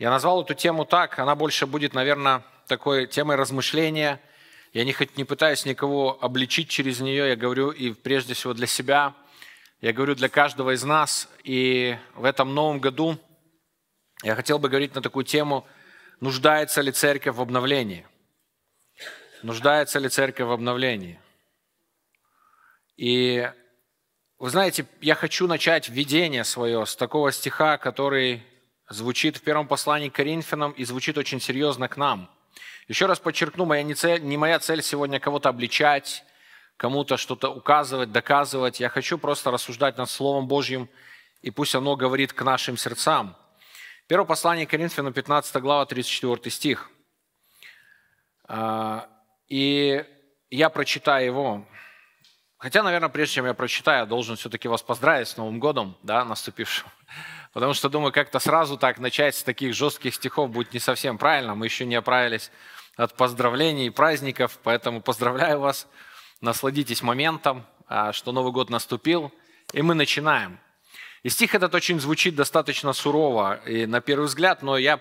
Я назвал эту тему так, она больше будет, наверное, такой темой размышления. Я не, хоть не пытаюсь никого обличить через нее, я говорю и прежде всего для себя, я говорю для каждого из нас. И в этом новом году я хотел бы говорить на такую тему, нуждается ли церковь в обновлении. Нуждается ли церковь в обновлении? И вы знаете, я хочу начать введение свое с такого стиха, который звучит в первом послании к Коринфянам и звучит очень серьезно к нам. Еще раз подчеркну, моя не, цель, не моя цель сегодня кого-то обличать, кому-то что-то указывать, доказывать. Я хочу просто рассуждать над Словом Божьим, и пусть оно говорит к нашим сердцам. Первое послание Коринфянам, 15 глава, 34 стих. А, и я прочитаю его. Хотя, наверное, прежде чем я прочитаю, я должен все-таки вас поздравить с Новым годом, да, наступившим. Потому что, думаю, как-то сразу так начать с таких жестких стихов будет не совсем правильно. Мы еще не оправились от поздравлений и праздников, поэтому поздравляю вас. Насладитесь моментом, а, что Новый год наступил, и мы начинаем. И стих этот очень звучит достаточно сурово и на первый взгляд, но я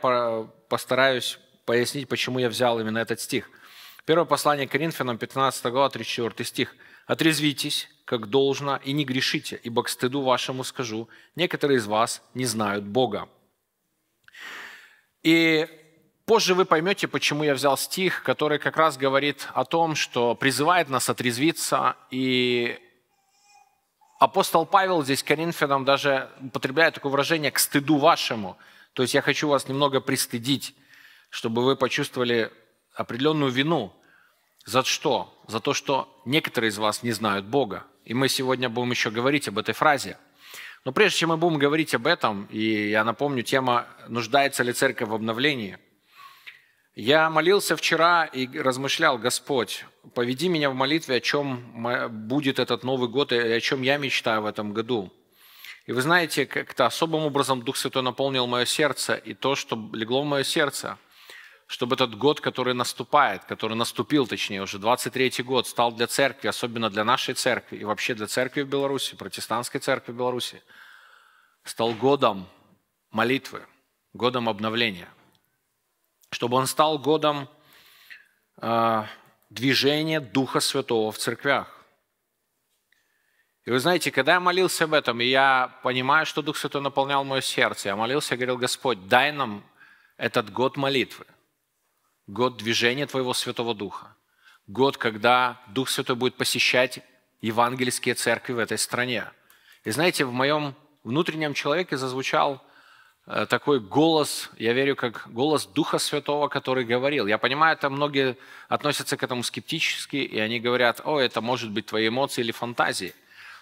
постараюсь пояснить, почему я взял именно этот стих. Первое послание Коринфянам, 15 глава, 34 стих. «Отрезвитесь, как должно, и не грешите, ибо к стыду вашему скажу, некоторые из вас не знают Бога». И позже вы поймете, почему я взял стих, который как раз говорит о том, что призывает нас отрезвиться. И апостол Павел здесь Коринфянам даже употребляет такое выражение «к стыду вашему». То есть я хочу вас немного пристыдить, чтобы вы почувствовали определенную вину. За что? За то, что некоторые из вас не знают Бога. И мы сегодня будем еще говорить об этой фразе. Но прежде чем мы будем говорить об этом, и я напомню, тема «Нуждается ли церковь в обновлении?», я молился вчера и размышлял, Господь, поведи меня в молитве, о чем будет этот Новый год и о чем я мечтаю в этом году. И вы знаете, как-то особым образом Дух Святой наполнил мое сердце, и то, что легло в мое сердце – чтобы этот год, который наступает, который наступил, точнее, уже 23-й год, стал для церкви, особенно для нашей церкви и вообще для церкви в Беларуси, протестантской церкви в Беларуси, стал годом молитвы, годом обновления. Чтобы он стал годом э, движения Духа Святого в церквях. И вы знаете, когда я молился об этом, и я понимаю, что Дух Святой наполнял мое сердце, я молился, я говорил, Господь, дай нам этот год молитвы – год движения Твоего Святого Духа, год, когда Дух Святой будет посещать евангельские церкви в этой стране. И знаете, в моем внутреннем человеке зазвучал э, такой голос, я верю, как голос Духа Святого, который говорил. Я понимаю, это многие относятся к этому скептически, и они говорят, о, это может быть твои эмоции или фантазии.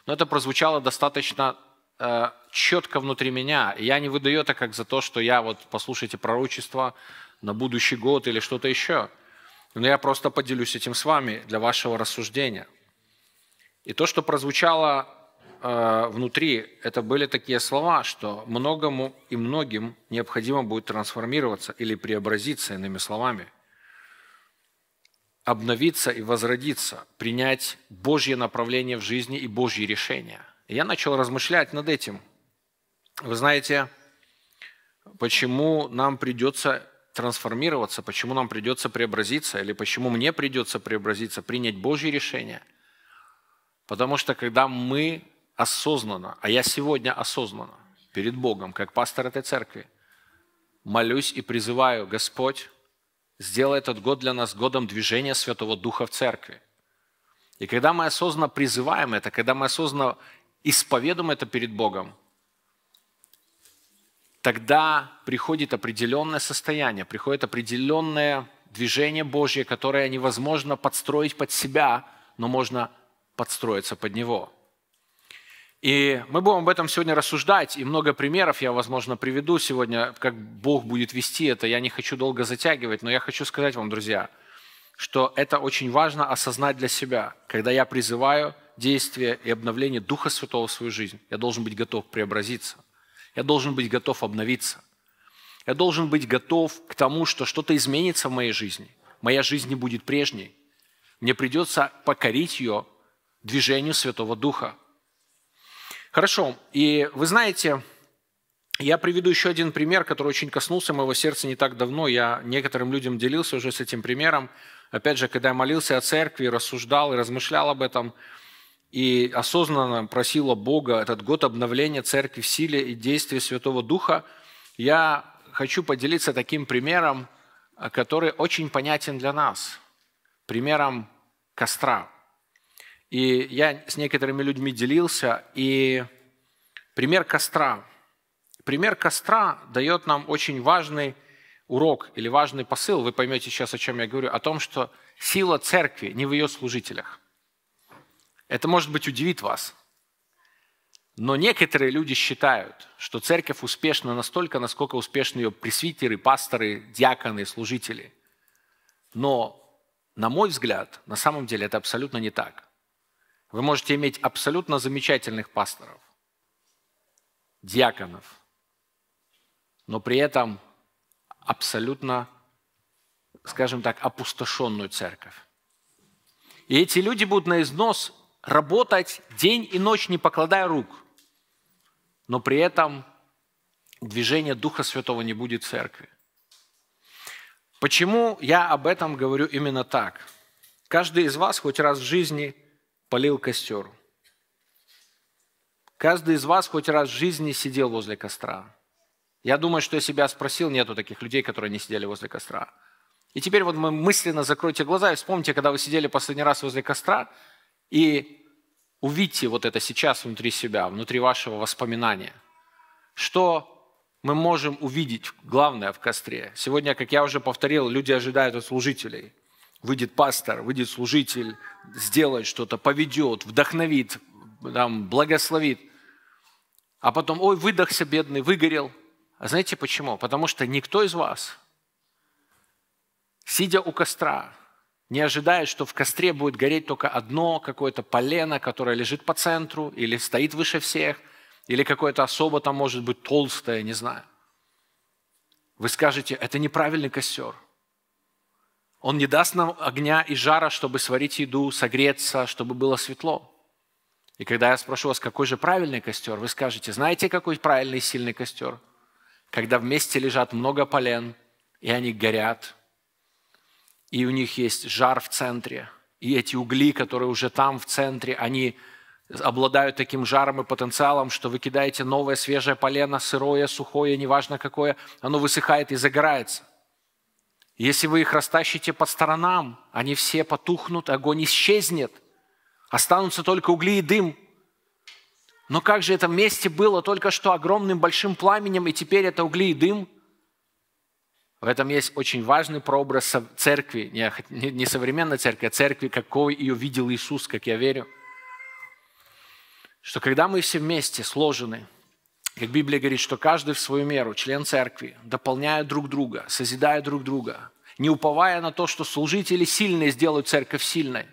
Но это прозвучало достаточно Э, четко внутри меня. Я не выдаю это как за то, что я вот, послушайте, пророчество на будущий год или что-то еще. Но я просто поделюсь этим с вами для вашего рассуждения. И то, что прозвучало э, внутри, это были такие слова, что многому и многим необходимо будет трансформироваться или преобразиться, иными словами, обновиться и возродиться, принять Божье направление в жизни и Божьи решения. Я начал размышлять над этим. Вы знаете, почему нам придется трансформироваться, почему нам придется преобразиться, или почему мне придется преобразиться, принять Божье решение. Потому что когда мы осознанно, а я сегодня осознанно перед Богом, как пастор этой церкви, молюсь и призываю, Господь, сделай этот год для нас годом движения Святого Духа в церкви. И когда мы осознанно призываем это, когда мы осознанно исповедуем это перед Богом, тогда приходит определенное состояние, приходит определенное движение Божье, которое невозможно подстроить под себя, но можно подстроиться под него. И мы будем об этом сегодня рассуждать, и много примеров я, возможно, приведу сегодня, как Бог будет вести это. Я не хочу долго затягивать, но я хочу сказать вам, друзья, что это очень важно осознать для себя, когда я призываю – действия и обновления Духа Святого в свою жизнь. Я должен быть готов преобразиться. Я должен быть готов обновиться. Я должен быть готов к тому, что что-то изменится в моей жизни. Моя жизнь не будет прежней. Мне придется покорить ее движению Святого Духа. Хорошо. И вы знаете, я приведу еще один пример, который очень коснулся моего сердца не так давно. Я некоторым людям делился уже с этим примером. Опять же, когда я молился о церкви, рассуждал и размышлял об этом – и осознанно просила Бога этот год обновления церкви в силе и действия Святого Духа, я хочу поделиться таким примером, который очень понятен для нас, примером костра. И я с некоторыми людьми делился, и пример костра. Пример костра дает нам очень важный урок или важный посыл, вы поймете сейчас, о чем я говорю, о том, что сила церкви не в ее служителях – это, может быть, удивит вас. Но некоторые люди считают, что церковь успешна настолько, насколько успешны ее пресвитеры, пасторы, диаконы, служители. Но, на мой взгляд, на самом деле это абсолютно не так. Вы можете иметь абсолютно замечательных пасторов, диаконов, но при этом абсолютно, скажем так, опустошенную церковь. И эти люди будут на износ работать день и ночь, не покладая рук, но при этом движение Духа Святого не будет в церкви. Почему я об этом говорю именно так? Каждый из вас хоть раз в жизни полил костер. Каждый из вас хоть раз в жизни сидел возле костра. Я думаю, что я себя спросил, нету таких людей, которые не сидели возле костра. И теперь вот мы мысленно закройте глаза и вспомните, когда вы сидели последний раз возле костра, и увидьте вот это сейчас внутри себя, внутри вашего воспоминания. Что мы можем увидеть, главное, в костре. Сегодня, как я уже повторил, люди ожидают от служителей. Выйдет пастор, выйдет служитель, сделает что-то, поведет, вдохновит, там, благословит. А потом, ой, выдохся бедный, выгорел. А знаете почему? Потому что никто из вас, сидя у костра, не ожидает, что в костре будет гореть только одно какое-то полено, которое лежит по центру или стоит выше всех, или какое-то особо там может быть толстое, не знаю. Вы скажете, это неправильный костер. Он не даст нам огня и жара, чтобы сварить еду, согреться, чтобы было светло. И когда я спрошу вас, какой же правильный костер, вы скажете, знаете, какой правильный и сильный костер? Когда вместе лежат много полен, и они горят – и у них есть жар в центре, и эти угли, которые уже там в центре, они обладают таким жаром и потенциалом, что вы кидаете новое свежее полено, сырое, сухое, неважно какое, оно высыхает и загорается. Если вы их растащите по сторонам, они все потухнут, огонь исчезнет, останутся только угли и дым. Но как же это вместе было только что огромным большим пламенем, и теперь это угли и дым – в этом есть очень важный прообраз церкви, не современной церкви, а церкви, какой ее видел Иисус, как я верю. Что когда мы все вместе сложены, как Библия говорит, что каждый в свою меру, член церкви, дополняя друг друга, созидая друг друга, не уповая на то, что служители сильные сделают церковь сильной,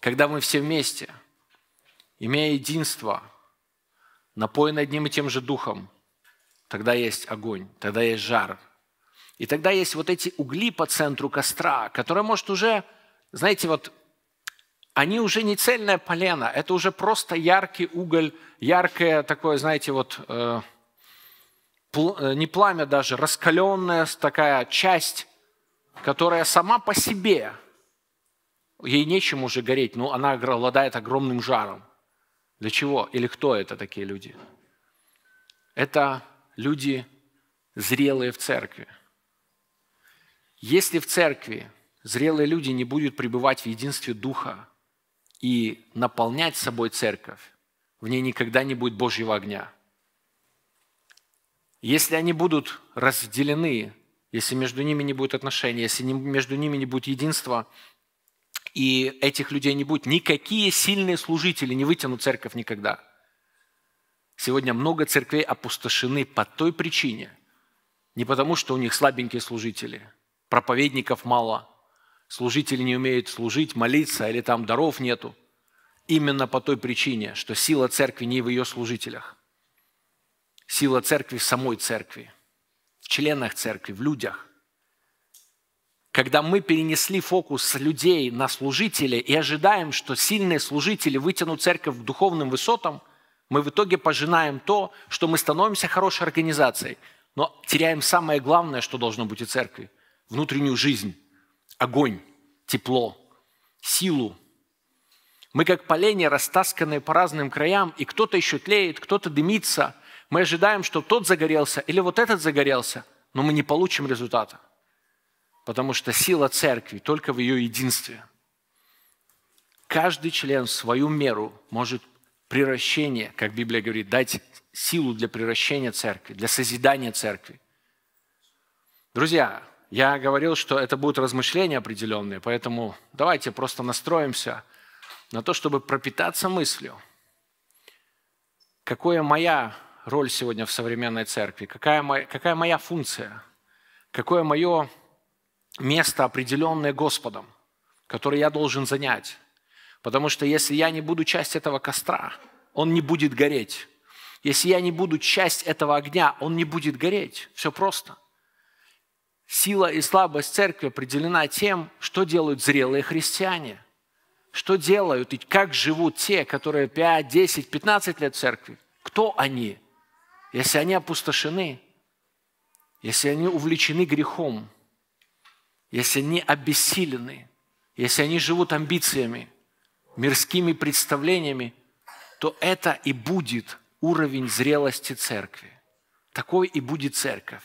когда мы все вместе, имея единство, напоены одним и тем же духом, тогда есть огонь, тогда есть жар – и тогда есть вот эти угли по центру костра, которые, может, уже, знаете, вот они уже не цельное полено, это уже просто яркий уголь, яркое такое, знаете, вот э, пл- э, не пламя даже, раскаленная такая часть, которая сама по себе, ей нечем уже гореть, но она обладает огромным жаром. Для чего? Или кто это такие люди? Это люди зрелые в церкви – если в церкви зрелые люди не будут пребывать в единстве Духа и наполнять собой церковь, в ней никогда не будет Божьего огня. Если они будут разделены, если между ними не будет отношений, если между ними не будет единства, и этих людей не будет, никакие сильные служители не вытянут церковь никогда. Сегодня много церквей опустошены по той причине, не потому, что у них слабенькие служители – проповедников мало, служители не умеют служить, молиться, или там даров нету. Именно по той причине, что сила церкви не в ее служителях. Сила церкви в самой церкви, в членах церкви, в людях. Когда мы перенесли фокус с людей на служителей и ожидаем, что сильные служители вытянут церковь к духовным высотам, мы в итоге пожинаем то, что мы становимся хорошей организацией, но теряем самое главное, что должно быть у церкви – внутреннюю жизнь, огонь, тепло, силу. Мы как поленья, растасканные по разным краям, и кто-то еще тлеет, кто-то дымится. Мы ожидаем, что тот загорелся или вот этот загорелся, но мы не получим результата, потому что сила церкви только в ее единстве. Каждый член в свою меру может приращение, как Библия говорит, дать силу для приращения церкви, для созидания церкви. Друзья, я говорил, что это будут размышления определенные, поэтому давайте просто настроимся на то, чтобы пропитаться мыслью. Какая моя роль сегодня в современной церкви? Какая моя, какая моя функция? Какое мое место, определенное Господом, которое я должен занять? Потому что если я не буду часть этого костра, он не будет гореть. Если я не буду часть этого огня, он не будет гореть. Все просто. Сила и слабость церкви определена тем, что делают зрелые христиане, что делают и как живут те, которые 5, 10, 15 лет в церкви. Кто они, если они опустошены, если они увлечены грехом, если они обессилены, если они живут амбициями, мирскими представлениями, то это и будет уровень зрелости церкви. Такой и будет церковь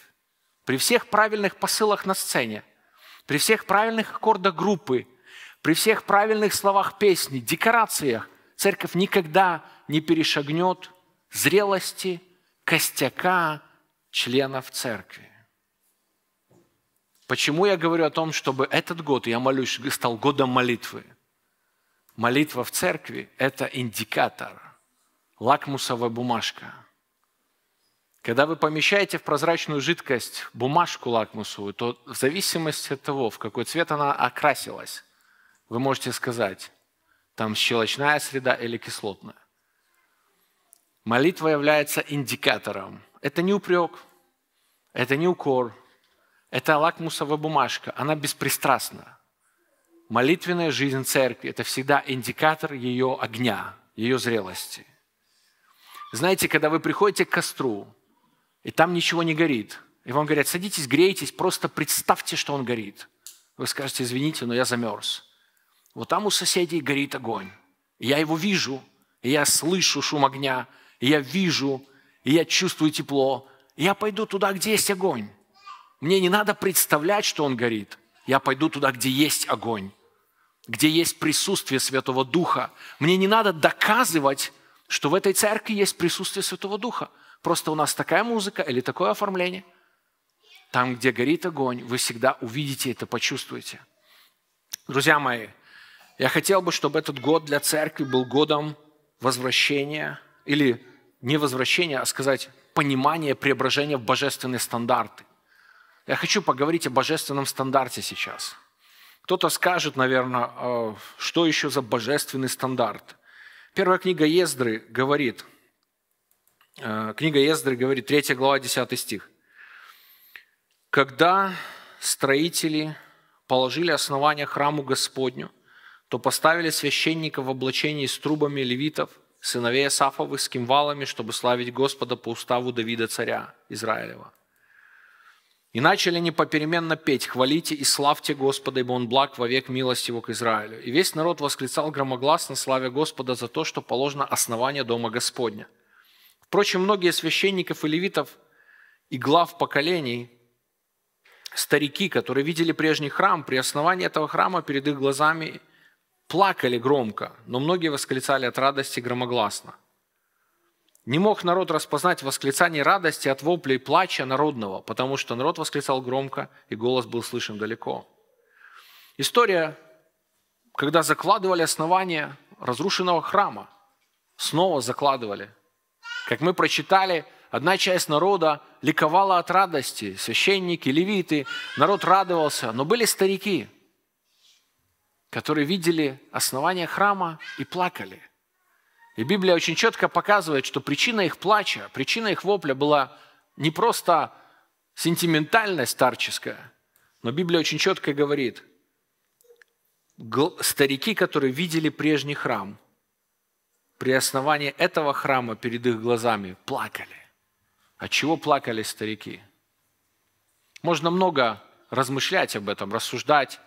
при всех правильных посылах на сцене, при всех правильных аккордах группы, при всех правильных словах песни, декорациях, церковь никогда не перешагнет зрелости, костяка членов церкви. Почему я говорю о том, чтобы этот год, я молюсь, стал годом молитвы? Молитва в церкви – это индикатор, лакмусовая бумажка – когда вы помещаете в прозрачную жидкость бумажку лакмусовую, то в зависимости от того, в какой цвет она окрасилась, вы можете сказать, там щелочная среда или кислотная. Молитва является индикатором. Это не упрек, это не укор, это лакмусовая бумажка, она беспристрастна. Молитвенная жизнь церкви – это всегда индикатор ее огня, ее зрелости. Знаете, когда вы приходите к костру – и там ничего не горит. И вам говорят, садитесь, грейтесь, просто представьте, что он горит. Вы скажете, извините, но я замерз. Вот там у соседей горит огонь. И я его вижу, и я слышу шум огня, и я вижу, и я чувствую тепло. И я пойду туда, где есть огонь. Мне не надо представлять, что он горит. Я пойду туда, где есть огонь, где есть присутствие Святого Духа. Мне не надо доказывать, что в этой церкви есть присутствие Святого Духа. Просто у нас такая музыка или такое оформление. Там, где горит огонь, вы всегда увидите это, почувствуете. Друзья мои, я хотел бы, чтобы этот год для церкви был годом возвращения, или не возвращения, а сказать, понимания, преображения в божественные стандарты. Я хочу поговорить о божественном стандарте сейчас. Кто-то скажет, наверное, э, что еще за божественный стандарт. Первая книга Ездры говорит – Э, книга Ездры говорит, 3 глава, 10 стих. «Когда строители положили основание храму Господню, то поставили священников в облачении с трубами левитов, сыновей сафовых с кимвалами, чтобы славить Господа по уставу Давида царя Израилева. И начали они попеременно петь, хвалите и славьте Господа, ибо Он благ вовек милость Его к Израилю. И весь народ восклицал громогласно, славя Господа за то, что положено основание Дома Господня – Впрочем, многие священников и левитов и глав поколений, старики, которые видели прежний храм, при основании этого храма перед их глазами плакали громко, но многие восклицали от радости громогласно. Не мог народ распознать восклицание радости от воплей плача народного, потому что народ восклицал громко, и голос был слышен далеко. История, когда закладывали основание разрушенного храма, снова закладывали – как мы прочитали, одна часть народа ликовала от радости, священники, левиты, народ радовался, но были старики, которые видели основание храма и плакали. И Библия очень четко показывает, что причина их плача, причина их вопля была не просто сентиментальность старческая, но Библия очень четко говорит, старики, которые видели прежний храм – при основании этого храма перед их глазами плакали. От а чего плакали старики? Можно много размышлять об этом, рассуждать,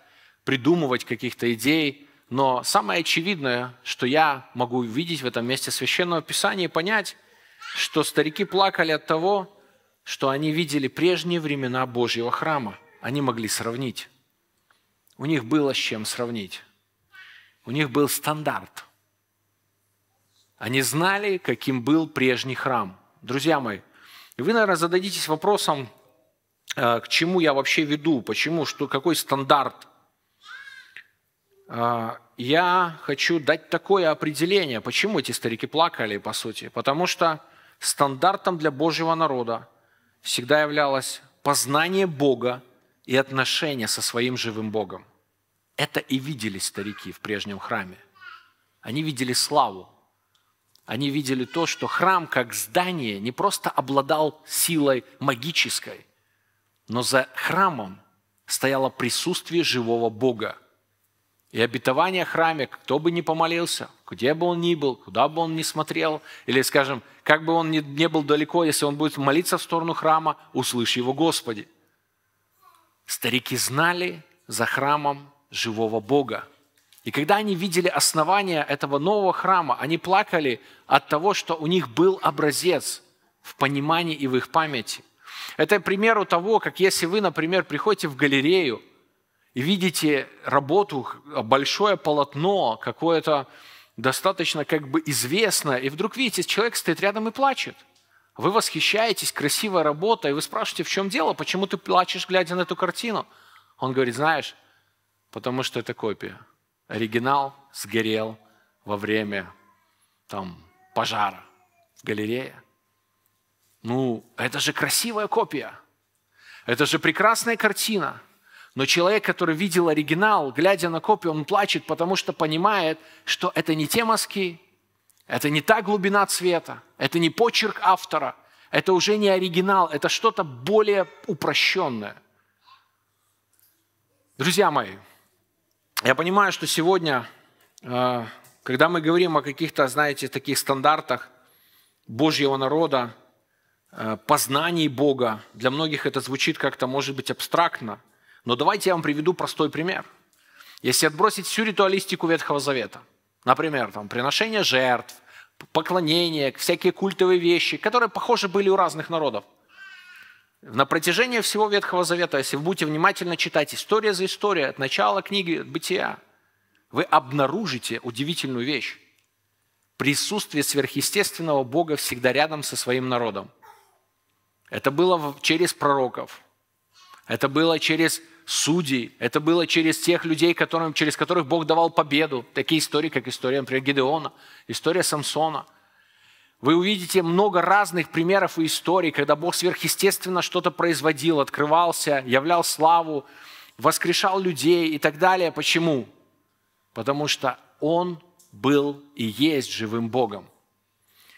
придумывать каких-то идей, но самое очевидное, что я могу увидеть в этом месте Священного Писания и понять, что старики плакали от того, что они видели прежние времена Божьего храма. Они могли сравнить. У них было с чем сравнить. У них был стандарт – они знали, каким был прежний храм. Друзья мои, вы, наверное, зададитесь вопросом, э, к чему я вообще веду, почему, что, какой стандарт. Э, я хочу дать такое определение, почему эти старики плакали, по сути. Потому что стандартом для Божьего народа всегда являлось познание Бога и отношения со своим живым Богом. Это и видели старики в прежнем храме. Они видели славу, они видели то, что храм как здание не просто обладал силой магической, но за храмом стояло присутствие живого Бога. И обетование храме, кто бы ни помолился, где бы он ни был, куда бы он ни смотрел, или, скажем, как бы он ни, ни был далеко, если он будет молиться в сторону храма, услышь его Господи. Старики знали за храмом живого Бога. И когда они видели основание этого нового храма, они плакали от того, что у них был образец в понимании и в их памяти. Это примеру того, как если вы, например, приходите в галерею и видите работу, большое полотно, какое-то достаточно как бы известное, и вдруг видите, человек стоит рядом и плачет. Вы восхищаетесь, красивая работа, и вы спрашиваете, в чем дело, почему ты плачешь, глядя на эту картину? Он говорит, знаешь, потому что это копия. Оригинал сгорел во время там, пожара в галерее. Ну, это же красивая копия. Это же прекрасная картина. Но человек, который видел оригинал, глядя на копию, он плачет, потому что понимает, что это не те мазки, это не та глубина цвета, это не почерк автора, это уже не оригинал, это что-то более упрощенное. Друзья мои, я понимаю, что сегодня, э, когда мы говорим о каких-то, знаете, таких стандартах Божьего народа, э, познании Бога, для многих это звучит как-то, может быть, абстрактно. Но давайте я вам приведу простой пример. Если отбросить всю ритуалистику Ветхого Завета, например, там, приношение жертв, поклонение, всякие культовые вещи, которые, похоже, были у разных народов – на протяжении всего Ветхого Завета, если вы будете внимательно читать история за историей, от начала книги от Бытия, вы обнаружите удивительную вещь. Присутствие сверхъестественного Бога всегда рядом со своим народом. Это было через пророков, это было через судей, это было через тех людей, которым, через которых Бог давал победу. Такие истории, как история, например, Гедеона, история Самсона – вы увидите много разных примеров и историй, когда Бог сверхъестественно что-то производил, открывался, являл славу, воскрешал людей и так далее. Почему? Потому что Он был и есть живым Богом.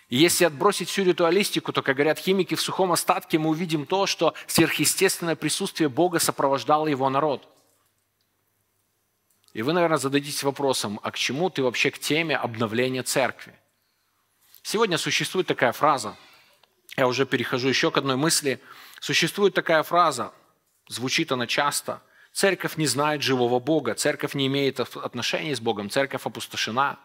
И если отбросить всю ритуалистику, то, как говорят химики, в сухом остатке мы увидим то, что сверхъестественное присутствие Бога сопровождало его народ – и вы, наверное, зададитесь вопросом, а к чему ты вообще к теме обновления церкви? Сегодня существует такая фраза, я уже перехожу еще к одной мысли, существует такая фраза, звучит она часто, церковь не знает живого Бога, церковь не имеет отношений с Богом, церковь опустошена.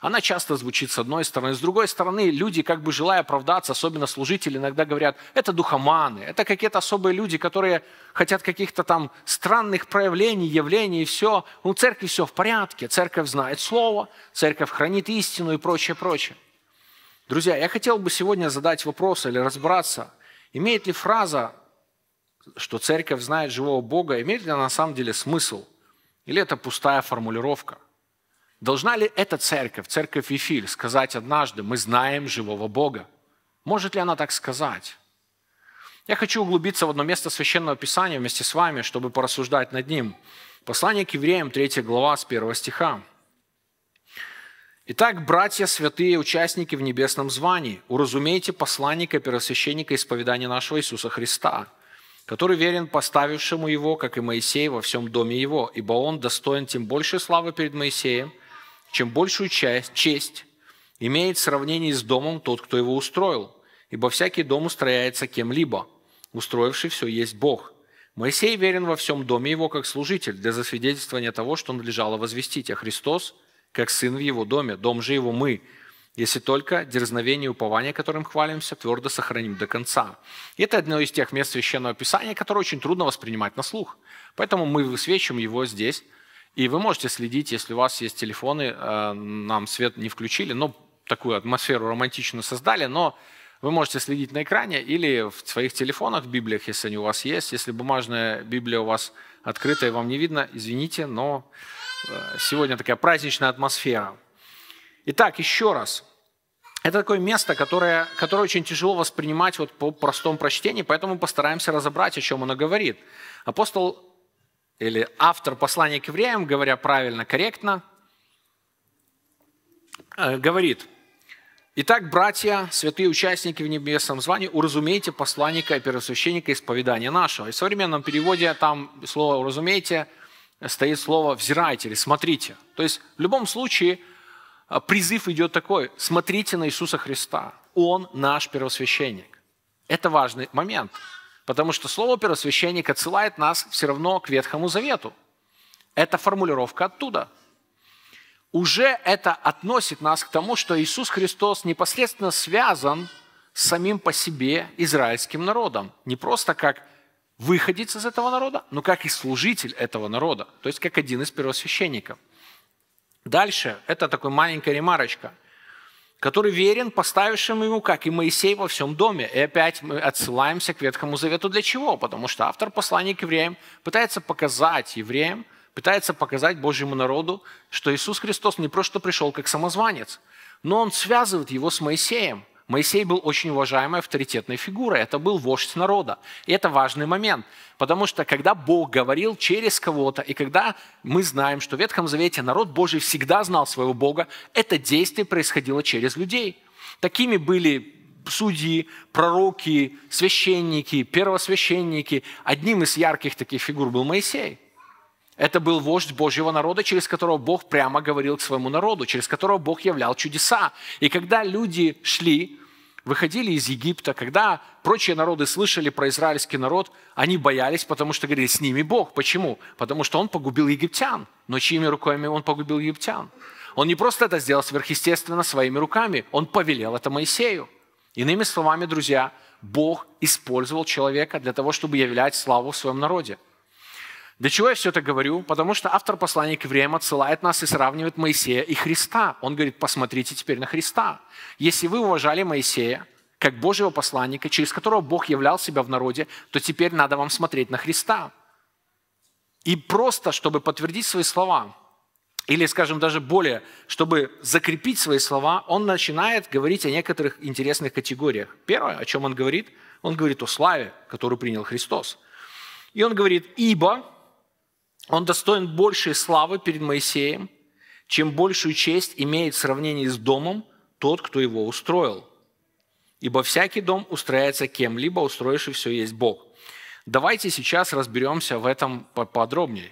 Она часто звучит с одной стороны. С другой стороны, люди, как бы желая оправдаться, особенно служители, иногда говорят, это духоманы, это какие-то особые люди, которые хотят каких-то там странных проявлений, явлений, и все. У ну, церкви все в порядке, церковь знает слово, церковь хранит истину и прочее, прочее. Друзья, я хотел бы сегодня задать вопрос или разобраться, имеет ли фраза, что церковь знает живого Бога, имеет ли она на самом деле смысл? Или это пустая формулировка? Должна ли эта церковь, церковь Ефиль, сказать однажды, мы знаем живого Бога? Может ли она так сказать? Я хочу углубиться в одно место Священного Писания вместе с вами, чтобы порассуждать над ним. Послание к евреям, 3 глава, с 1 стиха. Итак, братья святые, участники в небесном звании, уразумейте посланника, первосвященника исповедания нашего Иисуса Христа, который верен поставившему его, как и Моисей, во всем доме его, ибо он достоин тем большей славы перед Моисеем, чем большую часть, честь имеет в сравнении с домом тот, кто его устроил, ибо всякий дом устрояется кем-либо, устроивший все есть Бог. Моисей верен во всем доме его как служитель для засвидетельствования того, что он лежало возвестить, а Христос – как сын в его доме. Дом же его мы, если только дерзновение и упование, которым хвалимся, твердо сохраним до конца. И это одно из тех мест Священного Писания, которое очень трудно воспринимать на слух. Поэтому мы высвечиваем его здесь. И вы можете следить, если у вас есть телефоны, э, нам свет не включили, но такую атмосферу романтичную создали, но вы можете следить на экране или в своих телефонах, в Библиях, если они у вас есть. Если бумажная Библия у вас открыта и вам не видно, извините, но Э, сегодня такая праздничная атмосфера. Итак, еще раз. Это такое место, которое, которое очень тяжело воспринимать вот по простому прочтению, поэтому постараемся разобрать, о чем оно говорит. Апостол или автор послания к евреям, говоря правильно, корректно, э, говорит, «Итак, братья, святые участники в небесном звании, уразумейте посланника и первосвященника исповедания нашего». И в современном переводе там слово «уразумейте» – стоит слово «взирайте» или «смотрите». То есть в любом случае а, призыв идет такой – смотрите на Иисуса Христа. Он наш первосвященник. Это важный момент, потому что слово «первосвященник» отсылает нас все равно к Ветхому Завету. Это формулировка оттуда. Уже это относит нас к тому, что Иисус Христос непосредственно связан с самим по себе израильским народом. Не просто как выходец из этого народа, но как и служитель этого народа, то есть как один из первосвященников. Дальше, это такой маленькая ремарочка, который верен поставившим ему, как и Моисей во всем доме. И опять мы отсылаемся к Ветхому Завету. Для чего? Потому что автор послания к евреям пытается показать евреям, пытается показать Божьему народу, что Иисус Христос не просто пришел как самозванец, но Он связывает его с Моисеем – Моисей был очень уважаемой авторитетной фигурой, это был вождь народа. И это важный момент, потому что когда Бог говорил через кого-то, и когда мы знаем, что в Ветхом Завете народ Божий всегда знал своего Бога, это действие происходило через людей. Такими были судьи, пророки, священники, первосвященники. Одним из ярких таких фигур был Моисей – это был вождь Божьего народа, через которого Бог прямо говорил к своему народу, через которого Бог являл чудеса. И когда люди шли, выходили из Египта, когда прочие народы слышали про израильский народ, они боялись, потому что говорили, с ними Бог. Почему? Потому что он погубил египтян. Но чьими руками он погубил египтян? Он не просто это сделал сверхъестественно своими руками, он повелел это Моисею. Иными словами, друзья, Бог использовал человека для того, чтобы являть славу в своем народе – для чего я все это говорю? Потому что автор послания к евреям отсылает нас и сравнивает Моисея и Христа. Он говорит, посмотрите теперь на Христа. Если вы уважали Моисея, как Божьего посланника, через которого Бог являл себя в народе, то теперь надо вам смотреть на Христа. И просто, чтобы подтвердить свои слова, или, скажем, даже более, чтобы закрепить свои слова, он начинает говорить о некоторых интересных категориях. Первое, о чем он говорит, он говорит о славе, которую принял Христос. И он говорит, ибо он достоин большей славы перед Моисеем, чем большую честь имеет в сравнении с домом тот, кто его устроил. Ибо всякий дом устрояется кем-либо, устроивший все есть Бог. Давайте сейчас разберемся в этом подробнее.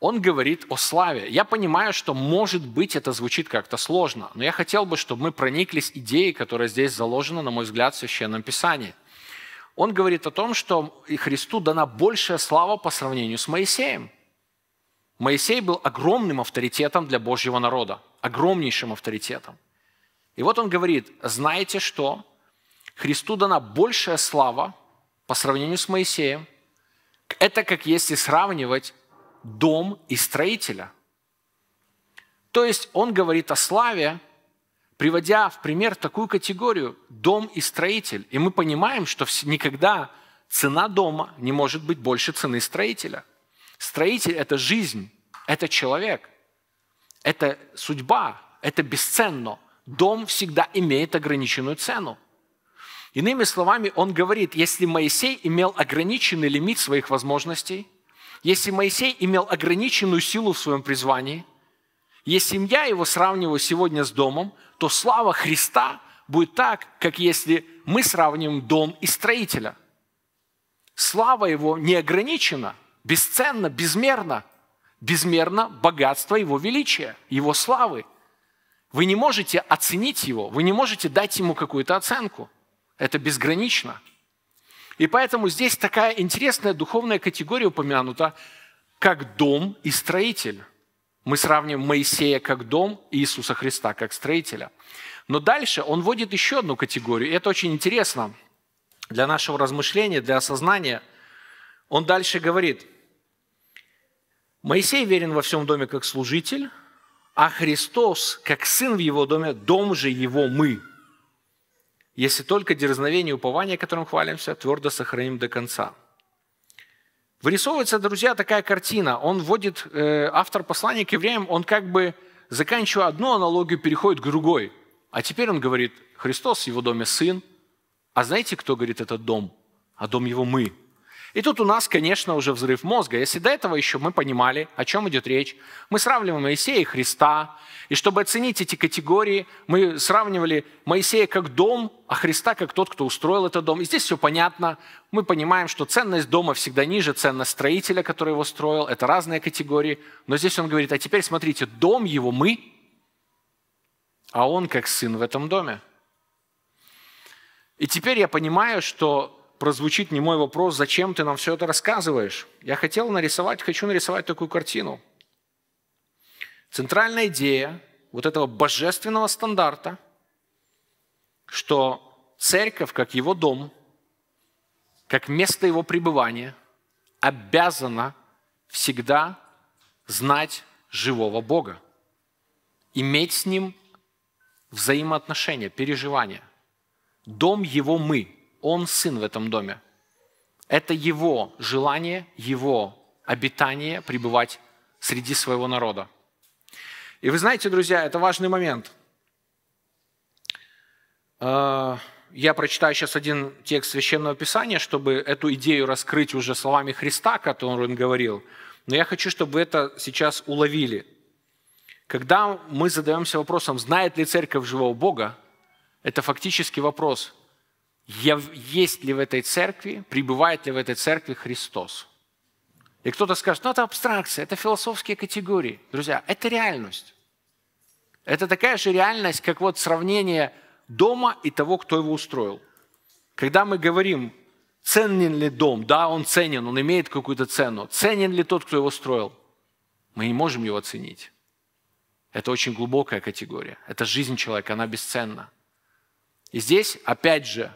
Он говорит о славе. Я понимаю, что, может быть, это звучит как-то сложно, но я хотел бы, чтобы мы прониклись идеей, которая здесь заложена, на мой взгляд, в Священном Писании. Он говорит о том, что и Христу дана большая слава по сравнению с Моисеем – Моисей был огромным авторитетом для Божьего народа, огромнейшим авторитетом. И вот он говорит, знаете что? Христу дана большая слава по сравнению с Моисеем. Это как если сравнивать дом и строителя. То есть он говорит о славе, приводя в пример такую категорию «дом и строитель». И мы понимаем, что никогда цена дома не может быть больше цены строителя – Строитель – это жизнь, это человек, это судьба, это бесценно. Дом всегда имеет ограниченную цену. Иными словами, он говорит, если Моисей имел ограниченный лимит своих возможностей, если Моисей имел ограниченную силу в своем призвании, если я его сравниваю сегодня с домом, то слава Христа будет так, как если мы сравним дом и строителя. Слава его не ограничена – бесценно, безмерно. Безмерно богатство Его величия, Его славы. Вы не можете оценить Его, вы не можете дать Ему какую-то оценку. Это безгранично. И поэтому здесь такая интересная духовная категория упомянута, как дом и строитель. Мы сравним Моисея как дом и Иисуса Христа как строителя. Но дальше он вводит еще одну категорию, и это очень интересно для нашего размышления, для осознания. Он дальше говорит – Моисей верен во всем доме как служитель, а Христос, как сын в его доме, дом же его мы. Если только дерзновение и упование, которым хвалимся, твердо сохраним до конца. Вырисовывается, друзья, такая картина. Он вводит, э, автор послания к евреям, он как бы, заканчивая одну аналогию, переходит к другой. А теперь он говорит, Христос в его доме сын, а знаете, кто говорит этот дом? А дом его мы – и тут у нас, конечно, уже взрыв мозга. Если до этого еще мы понимали, о чем идет речь, мы сравниваем Моисея и Христа. И чтобы оценить эти категории, мы сравнивали Моисея как дом, а Христа как тот, кто устроил этот дом. И здесь все понятно. Мы понимаем, что ценность дома всегда ниже, ценность строителя, который его строил. Это разные категории. Но здесь он говорит, а теперь смотрите, дом его мы, а он как сын в этом доме. И теперь я понимаю, что прозвучит не мой вопрос, зачем ты нам все это рассказываешь? Я хотел нарисовать, хочу нарисовать такую картину. Центральная идея вот этого божественного стандарта, что церковь, как его дом, как место его пребывания, обязана всегда знать живого Бога, иметь с ним взаимоотношения, переживания. Дом его мы – он сын в этом доме. Это его желание, его обитание пребывать среди своего народа. И вы знаете, друзья, это важный момент. Э, я прочитаю сейчас один текст Священного Писания, чтобы эту идею раскрыть уже словами Христа, которую он говорил. Но я хочу, чтобы вы это сейчас уловили. Когда мы задаемся вопросом, знает ли церковь живого Бога, это фактически вопрос – есть ли в этой церкви, пребывает ли в этой церкви Христос. И кто-то скажет, ну это абстракция, это философские категории. Друзья, это реальность. Это такая же реальность, как вот сравнение дома и того, кто его устроил. Когда мы говорим, ценен ли дом, да, он ценен, он имеет какую-то цену, ценен ли тот, кто его строил, мы не можем его оценить. Это очень глубокая категория. Это жизнь человека, она бесценна. И здесь, опять же,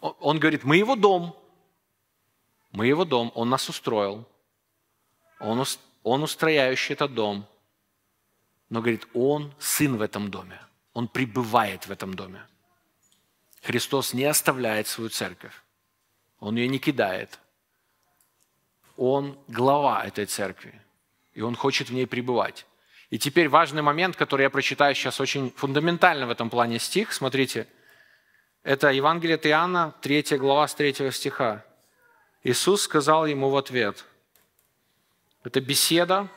он говорит, мы его дом, мы его дом, он нас устроил, он, он устрояющий этот дом. Но, говорит, он сын в этом доме, он пребывает в этом доме. Христос не оставляет свою церковь, он ее не кидает. Он глава этой церкви, и он хочет в ней пребывать. И теперь важный момент, который я прочитаю сейчас, очень фундаментально в этом плане стих. Смотрите, это Евангелие от Иоанна, 3 глава с 3 стиха. Иисус сказал ему в ответ. Это беседа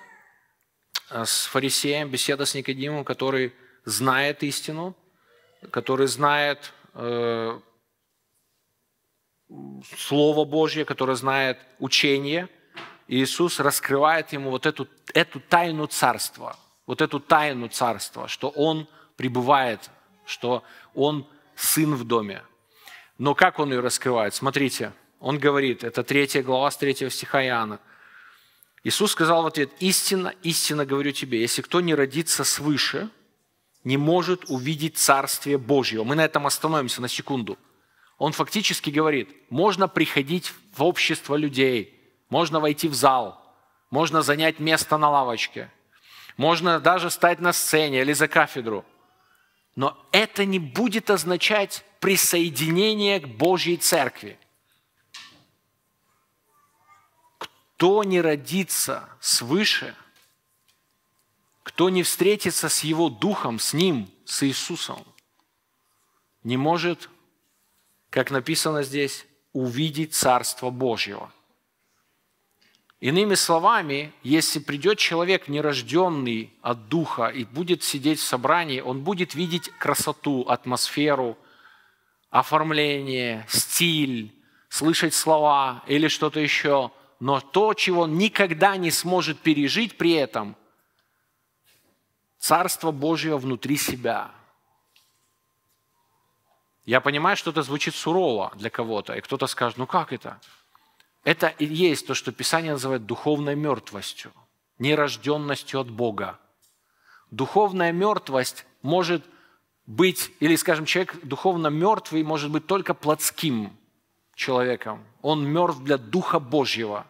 э, с фарисеем, беседа с Никодимом, который знает истину, который знает э, Слово Божье, который знает учение. И Иисус раскрывает ему вот эту, эту тайну царства, вот эту тайну царства, что Он пребывает, что Он – сын в доме. Но как он ее раскрывает? Смотрите, он говорит, это третья глава с 3 стиха Иоанна. Иисус сказал в ответ, «Истина, истина говорю тебе, если кто не родится свыше, не может увидеть Царствие Божье». Мы на этом остановимся на секунду. Он фактически говорит, можно приходить в общество людей, можно войти в зал, можно занять место на лавочке, можно даже стать на сцене или за кафедру – но это не будет означать присоединение к Божьей Церкви. Кто не родится свыше, кто не встретится с Его Духом, с Ним, с Иисусом, не может, как написано здесь, увидеть Царство Божьего – Иными словами, если придет человек нерожденный от Духа и будет сидеть в собрании, он будет видеть красоту, атмосферу, оформление, стиль, слышать слова или что-то еще. Но то, чего он никогда не сможет пережить при этом, Царство Божье внутри себя. Я понимаю, что это звучит сурово для кого-то, и кто-то скажет, ну как это? Это и есть то, что Писание называет духовной мертвостью, нерожденностью от Бога. Духовная мертвость может быть, или, скажем, человек духовно мертвый может быть только плотским человеком. Он мертв для Духа Божьего.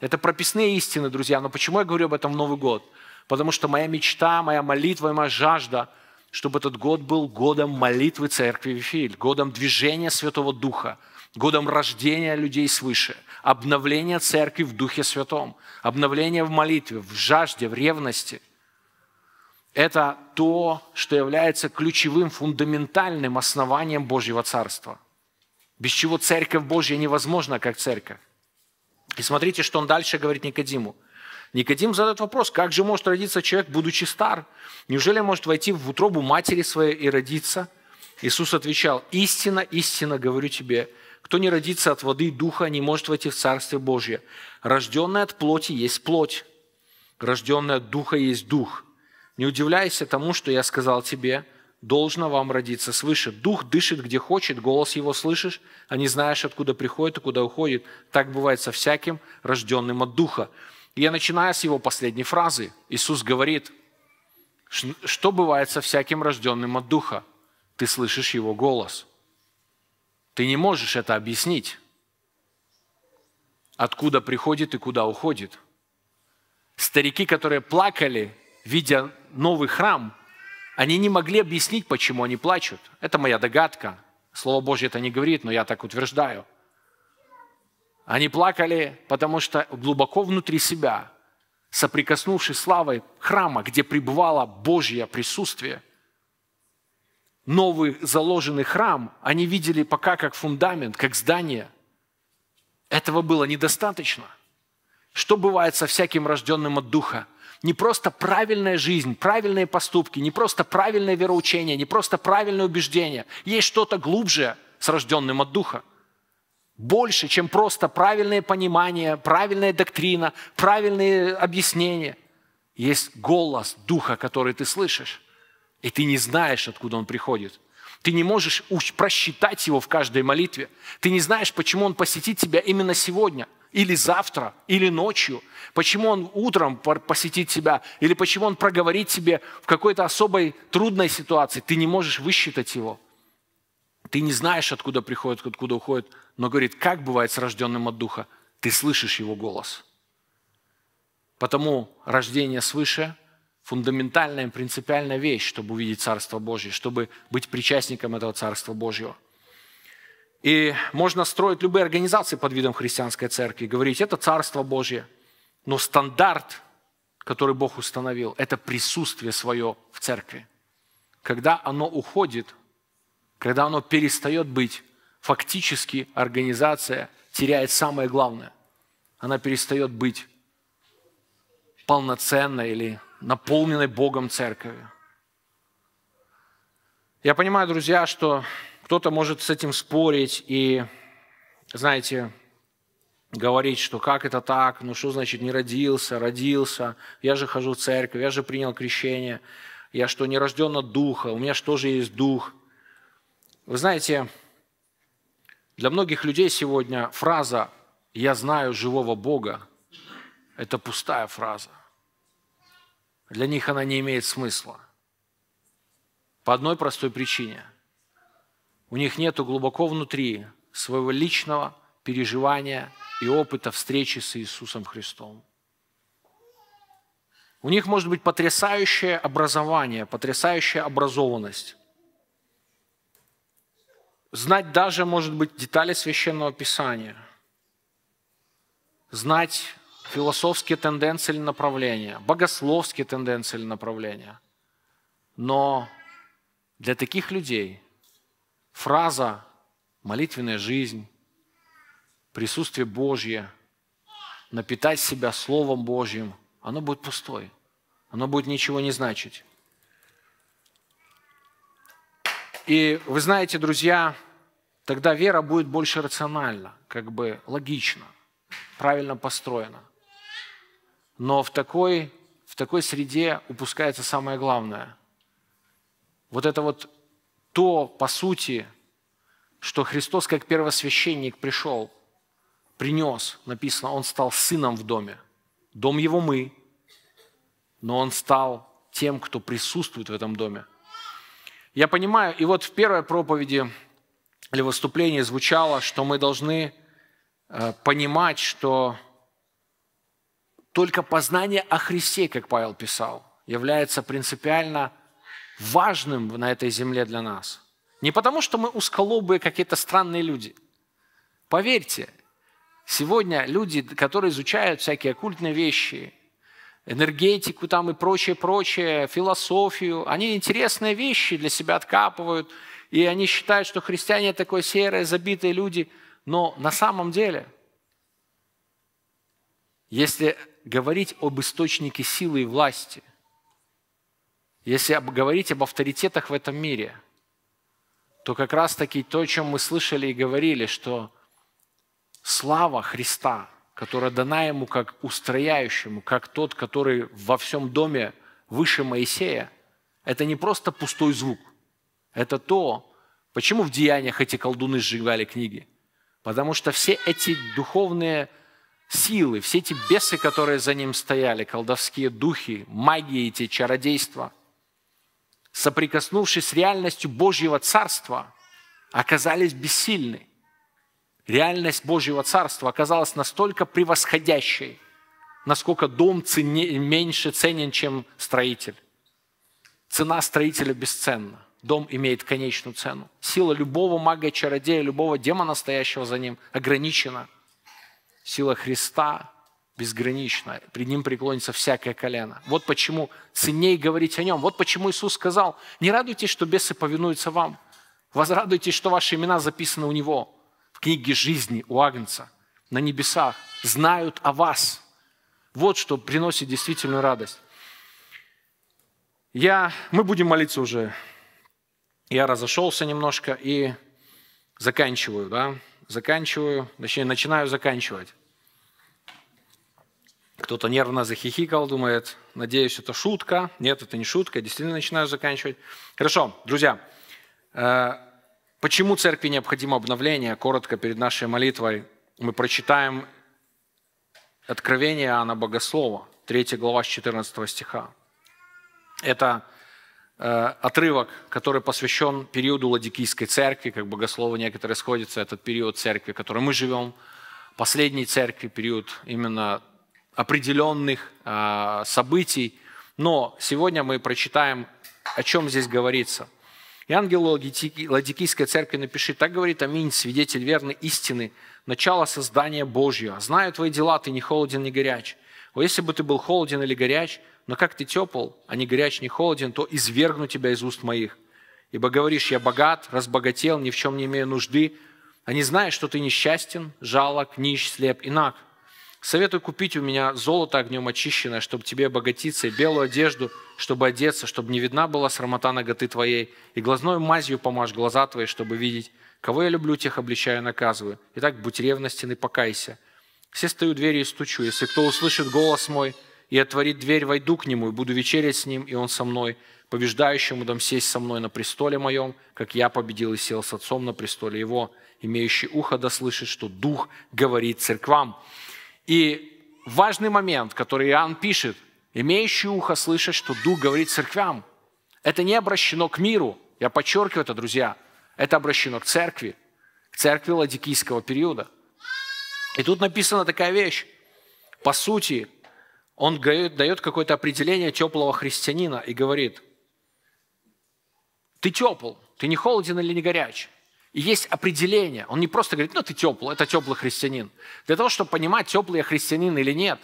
Это прописные истины, друзья. Но почему я говорю об этом в Новый год? Потому что моя мечта, моя молитва, моя жажда, чтобы этот год был годом молитвы Церкви Вифиль, годом движения Святого Духа – годом рождения людей свыше, обновления церкви в Духе Святом, обновления в молитве, в жажде, в ревности. Это то, что является ключевым, фундаментальным основанием Божьего Царства, без чего Церковь Божья невозможна, как Церковь. И смотрите, что он дальше говорит Никодиму. Никодим задает вопрос, как же может родиться человек, будучи стар? Неужели может войти в утробу матери своей и родиться? Иисус отвечал, истина, истина, говорю тебе, кто не родится от воды и духа, не может войти в Царствие Божье. Рожденное от плоти есть плоть, рожденное от духа есть дух. Не удивляйся тому, что я сказал тебе, должно вам родиться свыше. Дух дышит, где хочет, голос его слышишь, а не знаешь, откуда приходит и куда уходит. Так бывает со всяким, рожденным от духа. И я начинаю с его последней фразы. Иисус говорит, что бывает со всяким рожденным от духа? Ты слышишь его голос – ты не можешь это объяснить, откуда приходит и куда уходит. Старики, которые плакали, видя новый храм, они не могли объяснить, почему они плачут. Это моя догадка. Слово Божье это не говорит, но я так утверждаю. Они плакали, потому что глубоко внутри себя, соприкоснувшись славой храма, где пребывало Божье присутствие, новый заложенный храм, они видели пока как фундамент, как здание. Этого было недостаточно. Что бывает со всяким рожденным от Духа? Не просто правильная жизнь, правильные поступки, не просто правильное вероучение, не просто правильное убеждение. Есть что-то глубже с рожденным от Духа. Больше, чем просто правильное понимание, правильная доктрина, правильные объяснения. Есть голос Духа, который ты слышишь. И ты не знаешь, откуда он приходит. Ты не можешь просчитать его в каждой молитве. Ты не знаешь, почему он посетит тебя именно сегодня, или завтра, или ночью. Почему он утром посетит тебя, или почему он проговорит тебе в какой-то особой трудной ситуации. Ты не можешь высчитать его. Ты не знаешь, откуда приходит, откуда уходит. Но говорит, как бывает с рожденным от Духа? Ты слышишь его голос. Потому рождение свыше – фундаментальная, принципиальная вещь, чтобы увидеть Царство Божье, чтобы быть причастником этого Царства Божьего. И можно строить любые организации под видом христианской церкви, говорить, это Царство Божье, но стандарт, который Бог установил, это присутствие свое в церкви. Когда оно уходит, когда оно перестает быть, фактически организация теряет самое главное. Она перестает быть полноценной или наполненной Богом церковью. Я понимаю, друзья, что кто-то может с этим спорить и, знаете, говорить, что как это так, ну что значит не родился, родился, я же хожу в церковь, я же принял крещение, я что, не рожден от духа, у меня что же есть дух. Вы знаете, для многих людей сегодня фраза «я знаю живого Бога» – это пустая фраза. Для них она не имеет смысла. По одной простой причине. У них нет глубоко внутри своего личного переживания и опыта встречи с Иисусом Христом. У них может быть потрясающее образование, потрясающая образованность. Знать даже, может быть, детали священного писания. Знать философские тенденции или направления, богословские тенденции или направления. Но для таких людей фраза «молитвенная жизнь», «присутствие Божье», «напитать себя Словом Божьим», оно будет пустой. Оно будет ничего не значить. И вы знаете, друзья, тогда вера будет больше рациональна, как бы логично, правильно построена – но в такой, в такой среде упускается самое главное. Вот это вот то, по сути, что Христос как первосвященник пришел, принес, написано, Он стал сыном в доме. Дом его мы, но Он стал тем, кто присутствует в этом доме. Я понимаю, и вот в первой проповеди или выступлении звучало, что мы должны э, понимать, что только познание о Христе, как Павел писал, является принципиально важным на этой земле для нас. Не потому, что мы узколобые какие-то странные люди. Поверьте, сегодня люди, которые изучают всякие оккультные вещи, энергетику там и прочее, прочее, философию, они интересные вещи для себя откапывают, и они считают, что христиане такое серые, забитые люди, но на самом деле, если говорить об источнике силы и власти, если говорить об авторитетах в этом мире, то как раз-таки то, о чем мы слышали и говорили, что слава Христа, которая дана Ему как устрояющему, как тот, который во всем доме выше Моисея, это не просто пустой звук. Это то, почему в деяниях эти колдуны сжигали книги. Потому что все эти духовные силы, все эти бесы, которые за ним стояли, колдовские духи, магии эти, чародейства, соприкоснувшись с реальностью Божьего Царства, оказались бессильны. Реальность Божьего Царства оказалась настолько превосходящей, насколько дом цене, меньше ценен, чем строитель. Цена строителя бесценна. Дом имеет конечную цену. Сила любого мага, чародея, любого демона, стоящего за ним, ограничена – Сила Христа безгранична. Пред Ним преклонится всякое колено. Вот почему ценней говорить о Нем. Вот почему Иисус сказал, не радуйтесь, что бесы повинуются вам. Возрадуйтесь, что ваши имена записаны у Него. В книге жизни у Агнца на небесах знают о вас. Вот что приносит действительную радость. Я, мы будем молиться уже. Я разошелся немножко и заканчиваю, да, заканчиваю, точнее, начинаю заканчивать. Кто-то нервно захихикал, думает, надеюсь, это шутка. Нет, это не шутка, я действительно начинаю заканчивать. Хорошо, друзья, э, почему церкви необходимо обновление? Коротко перед нашей молитвой мы прочитаем Откровение Иоанна Богослова, 3 глава с 14 стиха. Это э, отрывок, который посвящен периоду Ладикийской церкви, как богословы некоторые сходятся, этот период церкви, в которой мы живем, последней церкви, период именно определенных а, событий. Но сегодня мы прочитаем, о чем здесь говорится. И ангел Ладикийской церкви напиши, так говорит Аминь, свидетель верной истины, начало создания Божьего. Знаю твои дела, ты не холоден, не горяч. О, если бы ты был холоден или горяч, но как ты тепл, а не горяч, не холоден, то извергну тебя из уст моих. Ибо говоришь, я богат, разбогател, ни в чем не имею нужды, а не знаешь, что ты несчастен, жалок, нищ, слеп, инак. Советую купить у меня золото огнем очищенное, чтобы тебе обогатиться, и белую одежду, чтобы одеться, чтобы не видна была срамота ноготы твоей, и глазной мазью помажь глаза твои, чтобы видеть. Кого я люблю, тех обличаю и наказываю. Итак, будь ревностен и покайся. Все стою у двери и стучу. Если кто услышит голос мой и отворит дверь, войду к нему, и буду вечерять с ним, и он со мной. Побеждающему дам сесть со мной на престоле моем, как я победил и сел с отцом на престоле его. Имеющий ухо да слышит, что Дух говорит церквам. И важный момент, который Иоанн пишет, имеющий ухо слышать, что Дух говорит церквям. Это не обращено к миру, я подчеркиваю это, друзья, это обращено к церкви, к церкви ладикийского периода. И тут написана такая вещь. По сути, он дает какое-то определение теплого христианина и говорит, ты тепл, ты не холоден или не горячий есть определение. Он не просто говорит, ну ты теплый, это теплый христианин. Для того, чтобы понимать, теплый я христианин или нет,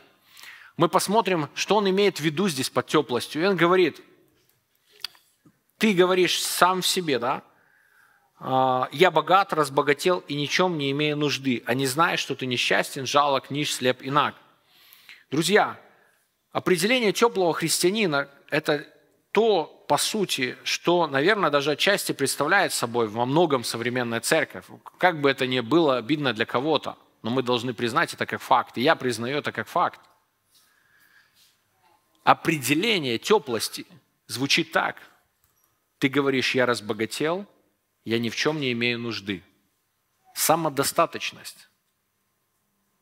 мы посмотрим, что он имеет в виду здесь под теплостью. И он говорит, ты говоришь сам в себе, да, а, я богат, разбогател и ничем не имея нужды, а не зная, что ты несчастен, жалок, нищ, слеп и наг. Друзья, определение теплого христианина – это то, по сути, что, наверное, даже отчасти представляет собой во многом современная церковь. Как бы это ни было обидно для кого-то, но мы должны признать это как факт. И я признаю это как факт. Определение теплости звучит так. Ты говоришь, я разбогател, я ни в чем не имею нужды. Самодостаточность.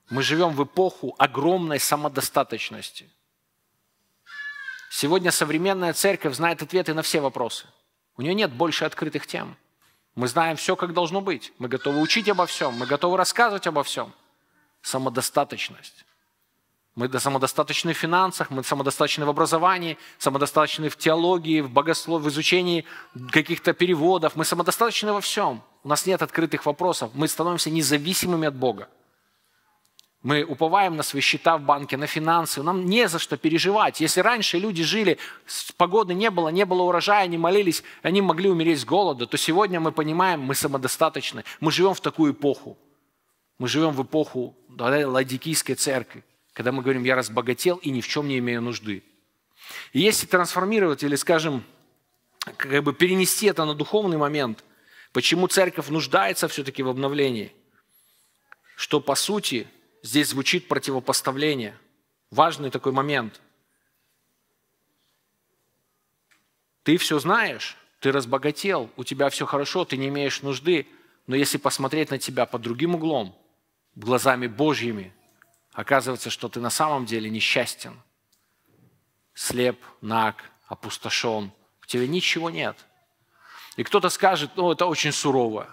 Мы живем в эпоху огромной самодостаточности – Сегодня современная церковь знает ответы на все вопросы. У нее нет больше открытых тем. Мы знаем все, как должно быть. Мы готовы учить обо всем, мы готовы рассказывать обо всем. Самодостаточность. Мы самодостаточны в финансах, мы самодостаточны в образовании, самодостаточны в теологии, в богослов, в изучении каких-то переводов. Мы самодостаточны во всем. У нас нет открытых вопросов. Мы становимся независимыми от Бога. Мы уповаем на свои счета в банке, на финансы. Нам не за что переживать. Если раньше люди жили, погоды не было, не было урожая, они молились, они могли умереть с голода, то сегодня мы понимаем, мы самодостаточны. Мы живем в такую эпоху. Мы живем в эпоху Ладикийской церкви, когда мы говорим, я разбогател и ни в чем не имею нужды. И если трансформировать или, скажем, как бы перенести это на духовный момент, почему церковь нуждается все-таки в обновлении, что, по сути, здесь звучит противопоставление. Важный такой момент. Ты все знаешь, ты разбогател, у тебя все хорошо, ты не имеешь нужды, но если посмотреть на тебя под другим углом, глазами Божьими, оказывается, что ты на самом деле несчастен, слеп, наг, опустошен, у тебя ничего нет. И кто-то скажет, ну это очень сурово,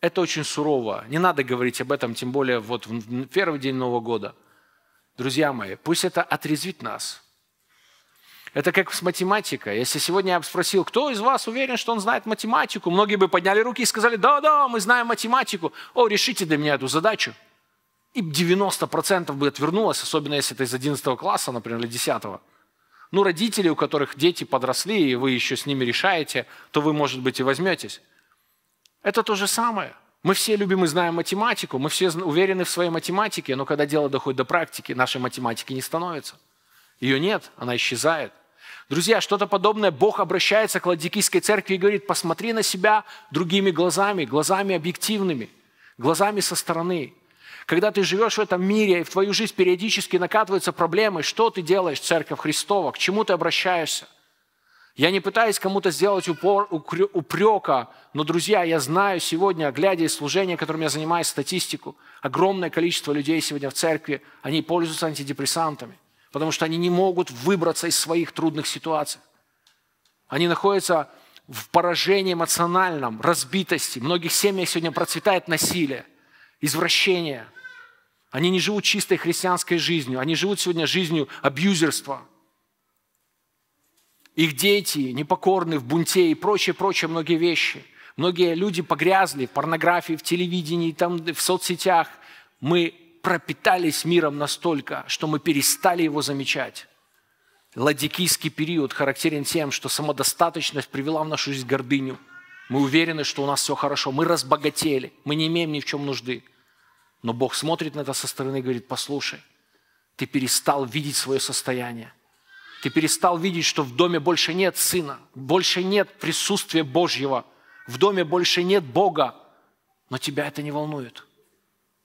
это очень сурово. Не надо говорить об этом, тем более вот в первый день Нового года. Друзья мои, пусть это отрезвит нас. Это как с математикой. Если сегодня я бы спросил, кто из вас уверен, что он знает математику, многие бы подняли руки и сказали, да, да, мы знаем математику. О, решите для меня эту задачу. И 90% бы отвернулось, особенно если это из 11 класса, например, или 10. Ну, родители, у которых дети подросли, и вы еще с ними решаете, то вы, может быть, и возьметесь. Это то же самое. Мы все любим и знаем математику, мы все уверены в своей математике, но когда дело доходит до практики, нашей математики не становится. Ее нет, она исчезает. Друзья, что-то подобное Бог обращается к Ладикийской церкви и говорит, посмотри на себя другими глазами, глазами объективными, глазами со стороны. Когда ты живешь в этом мире, и в твою жизнь периодически накатываются проблемы, что ты делаешь, Церковь Христова, к чему ты обращаешься? Я не пытаюсь кому-то сделать упор, упрека, но, друзья, я знаю сегодня, глядя из служения, которым я занимаюсь, статистику, огромное количество людей сегодня в церкви, они пользуются антидепрессантами, потому что они не могут выбраться из своих трудных ситуаций. Они находятся в поражении эмоциональном, разбитости. В многих семьях сегодня процветает насилие, извращение. Они не живут чистой христианской жизнью, они живут сегодня жизнью абьюзерства – их дети непокорны в бунте и прочее, прочее, многие вещи. Многие люди погрязли в порнографии, в телевидении, там, в соцсетях. Мы пропитались миром настолько, что мы перестали его замечать. Ладикийский период характерен тем, что самодостаточность привела в нашу жизнь гордыню. Мы уверены, что у нас все хорошо, мы разбогатели, мы не имеем ни в чем нужды. Но Бог смотрит на это со стороны и говорит, послушай, ты перестал видеть свое состояние. Ты перестал видеть, что в доме больше нет сына, больше нет присутствия Божьего, в доме больше нет Бога, но тебя это не волнует.